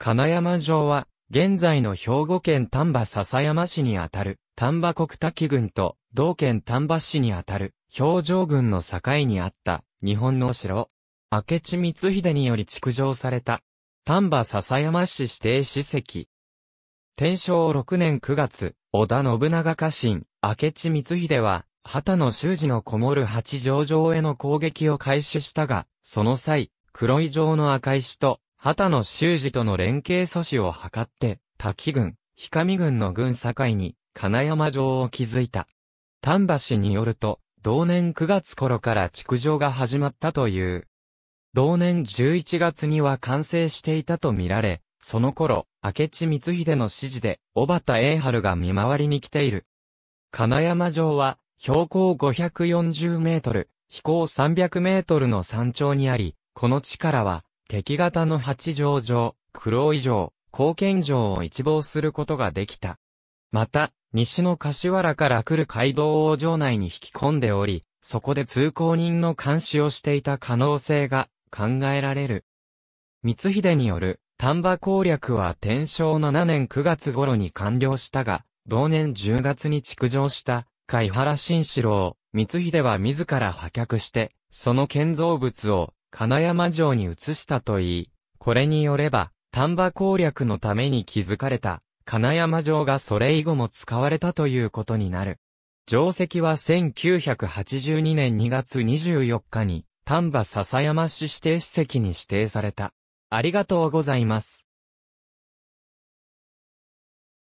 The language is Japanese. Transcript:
金山城は、現在の兵庫県丹波笹山市にあたる、丹波国滝郡と、同県丹波市にあたる、氷上郡の境にあった、日本の城。明智光秀により築城された、丹波笹山市指定史跡。天正6年9月、織田信長家臣、明智光秀は、旗の修士のこもる八条城への攻撃を開始したが、その際、黒い城の赤石と畑野修二との連携阻止を図って、滝軍、氷上軍の軍境に、金山城を築いた。丹波氏によると、同年9月頃から築城が始まったという。同年11月には完成していたとみられ、その頃、明智光秀の指示で、小畑栄春が見回りに来ている。金山城は、標高540メートル、飛行300メートルの山頂にあり、この地からは、敵型の八条城、黒井城、貢献城を一望することができた。また、西の柏原から来る街道を城内に引き込んでおり、そこで通行人の監視をしていた可能性が考えられる。光秀による丹波攻略は天正7年9月頃に完了したが、同年10月に築城した貝原新四郎、光秀は自ら破却して、その建造物を金山城に移したといい、これによれば、丹波攻略のために築かれた、金山城がそれ以後も使われたということになる。城跡は1982年2月24日に、丹波笹山市指定史跡に指定された。ありがとうございます。